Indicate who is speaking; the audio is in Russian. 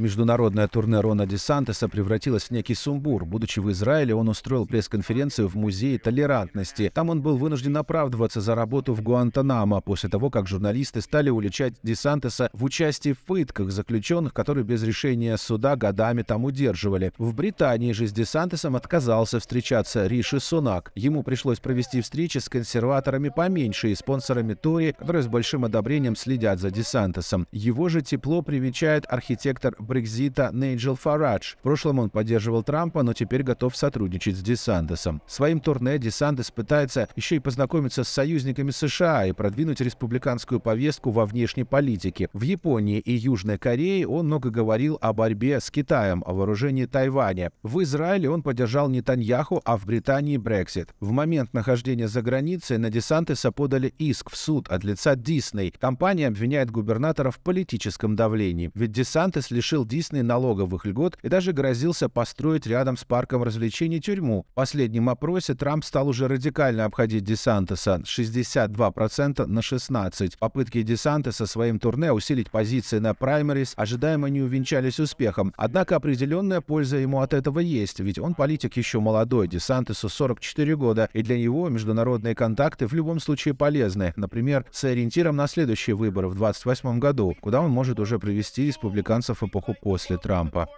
Speaker 1: Международное турне Рона Десантеса превратилось в некий сумбур. Будучи в Израиле, он устроил пресс-конференцию в Музее толерантности. Там он был вынужден оправдываться за работу в Гуантанамо после того, как журналисты стали уличать Десантеса в участии в пытках заключенных, которые без решения суда годами там удерживали. В Британии же с Десантесом отказался встречаться Риши Сунак. Ему пришлось провести встречи с консерваторами поменьше и спонсорами Тори, которые с большим одобрением следят за Десантесом. Его же тепло привечает архитектор Брекзита Нейджел Фарадж. В прошлом он поддерживал Трампа, но теперь готов сотрудничать с Десантесом. Своим турне Десантес пытается еще и познакомиться с союзниками США и продвинуть республиканскую повестку во внешней политике. В Японии и Южной Корее он много говорил о борьбе с Китаем, о вооружении Тайваня. В Израиле он поддержал Нетаньяху, а в Британии – Брексит. В момент нахождения за границей на Десантеса подали иск в суд от лица Дисней. Компания обвиняет губернатора в политическом давлении. Ведь Десантес лишил лишил Дисней налоговых льгот и даже грозился построить рядом с парком развлечений тюрьму. В последнем опросе Трамп стал уже радикально обходить Десантеса 62% на 16%. Попытки Десантеса своим турне усилить позиции на праймерис ожидаемо не увенчались успехом. Однако определенная польза ему от этого есть, ведь он политик еще молодой, Десантесу 44 года, и для него международные контакты в любом случае полезны, например, с ориентиром на следующие выборы в 2028 году, куда он может уже привести республиканцев и эпоху после Трампа.